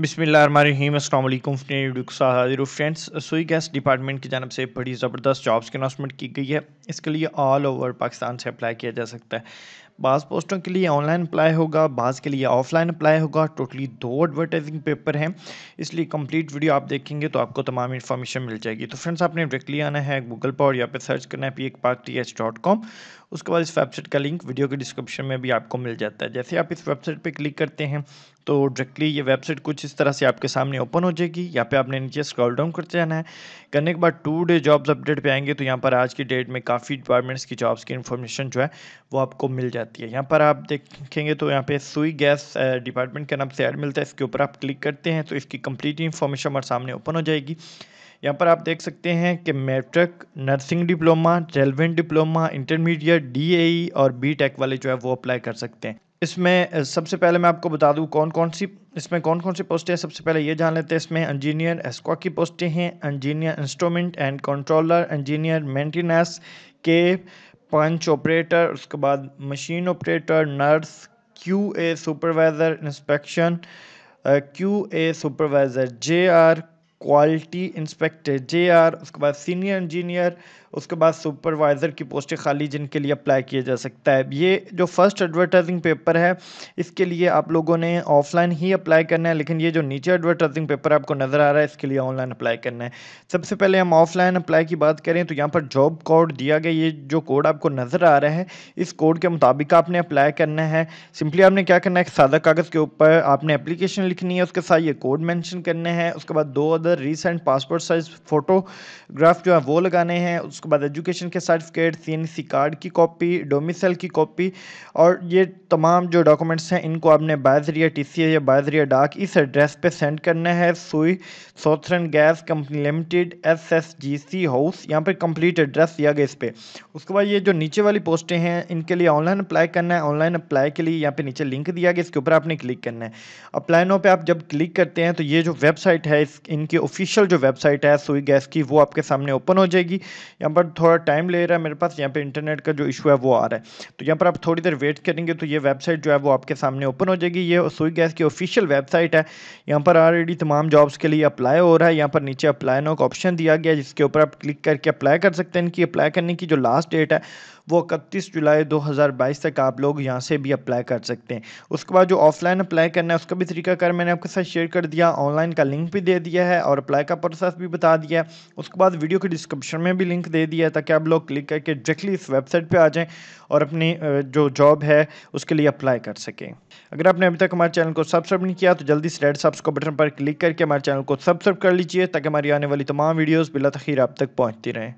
बिसमीम फ्रेंड्स सुई gas department की जानब से बड़ी ज़बरदस्त जॉब्स की अनाउंसमेंट की गई है इसके लिए ऑल ओवर पाकिस्तान से अप्लाई किया जा सकता है बास पोस्टों के लिए ऑनलाइन अप्लाई होगा बास के लिए ऑफलाइन अप्लाई होगा टोटली दो एडवर्टाइजिंग पेपर हैं इसलिए कंप्लीट वीडियो आप देखेंगे तो आपको तमाम इन्फॉर्मेशन मिल जाएगी तो फ्रेंड्स आपने डायरेक्टली आना है गूगल पर और यहाँ पर सर्च करना है पी एक park T H dot com उसके बाद इस वेबसाइट का लिंक वीडियो के डिस्क्रिप्शन में भी आपको मिल जाता है जैसे आप इस वेबसाइट पर क्लिक करते हैं तो डायरेक्टली ये वेबसाइट कुछ इस तरह से आपके सामने ओपन हो जाएगी यहाँ पे आपने नीचे स्क्रॉल डाउन करते जाना है करने के बाद टू डे जॉब्स अपडेट पे आएंगे तो यहाँ पर आज की डेट में काफ़ी डिपार्टमेंट्स की जॉब्स की इन्फॉर्मेशन जो है वो आपको मिल जाती है जाती है यहाँ पर आप देखेंगे तो यहाँ पे सुई गैस डिपार्टमेंट के नाम से ऐड मिलता है इसके ऊपर आप क्लिक करते हैं तो इसकी कंप्लीट इन्फॉर्मेशन हमारे सामने ओपन हो जाएगी यहाँ पर आप देख सकते हैं कि matric nursing diploma relevant diploma intermediate D और बी टेक वाले जो है वो अप्लाई कर सकते हैं इसमें सबसे पहले मैं आपको बता दूं कौन कौन सी इसमें कौन कौन सी पोस्टें हैं सबसे पहले ये जान लेते हैं इसमें इंजीनियर एस्क्वा की पोस्टें हैं engineer instrument and controller engineer maintenance के पंच ऑपरेटर उसके बाद machine operator nurse Q A supervisor inspection Q A supervisor J R quality inspector J R उसके बाद सीनियर इंजीनियर उसके बाद सुपरवाइज़र की पोस्टें खाली जिनके लिए अप्लाई किया जा सकता है ये जो फर्स्ट एडवर्टाइजिंग पेपर है इसके लिए आप लोगों ने ऑफलाइन ही अप्लाई करना है लेकिन ये जो नीचे एडवर्टाइजिंग पेपर आपको नज़र आ रहा है इसके लिए ऑनलाइन अप्लाई करना है सबसे पहले हम ऑफलाइन अप्लाई की बात करें तो यहाँ पर जॉब कोड दिया गया ये जो कोड आपको नज़र आ रहा है इस कोड के मुताबिक आपने अप्लाई करना है सिंपली आपने क्या करना है सादा कागज़ के ऊपर आपने अप्लीकेशन लिखनी है उसके साथ ये कोड मैंशन करना है उसके बाद दो अंदर रिसेंट पासपोर्ट साइज फोटोग्राफ जो है वो लगाने हैं उसके बाद एजुकेशन के सर्टिफिकेट सी कार्ड की कॉपी डोमिसल की कॉपी और ये तमाम जो डॉक्यूमेंट्स हैं इनको आपने बाजरिया टी सी या बाजरिया डाक इस एड्रेस पर सेंड करना है Sui southern gas company limited S S G C house यहाँ पर कंप्लीट एड्रेस दिया गया इस पर उसके बाद ये जो नीचे वाली पोस्टें हैं इनके लिए ऑनलाइन अप्लाई करना है ऑनलाइन अप्लाई के लिए यहाँ पे नीचे लिंक दिया गया इसके ऊपर आपने क्लिक करना है अप्लाइनों पर पे आप जब क्लिक करते हैं तो ये जो वेबसाइट है इस की ऑफिशियल जो वेबसाइट है सुई गैस की वो आपके सामने ओपन हो जाएगी यहाँ पर थोड़ा टाइम ले रहा है मेरे पास यहाँ पर इंटरनेट का जो इशू है वो आ रहा है तो यहाँ पर आप थोड़ी देर वेट करेंगे तो ये वेबसाइट जो है वो आपके सामने ओपन हो जाएगी ये सुई गैस की ऑफिशियल वेबसाइट है यहाँ पर ऑलरेडी तमाम जॉब्स के लिए अप्लाई हो रहा है यहाँ पर नीचे अप्लाई नो का ऑप्शन दिया गया जिसके ऊपर आप क्लिक करके अप्लाई कर सकते हैं इनकी अप्लाई करने की जो लास्ट डेट है वो इकतीस जुलाई 2022 तक आप लोग यहाँ से भी अप्लाई कर सकते हैं उसके बाद जो ऑफलाइन अप्लाई करना है उसका भी तरीकाकार मैंने आपके साथ शेयर कर दिया ऑनलाइन का लिंक भी दे दिया है और अप्लाई का प्रोसेस भी बता दिया है उसके बाद वीडियो के डिस्क्रिप्शन में भी लिंक दे दिया है ताकि आप लोग क्लिक करके डायरेक्टली इस वेबसाइट पर आ जाएँ और अपनी जो जॉब है उसके लिए अप्लाई कर सकें अगर आपने अभी तक हमारे चैनल को सब्सक्राइब नहीं किया तो जल्दी से रेड सब्स को बटन पर क्लिक करके हमारे चैनल को सब्सक्राइब कर लीजिए ताकि हमारी आने वाली तमाम वीडियोज़ बिला तखीर आप तक पहुँचती रहें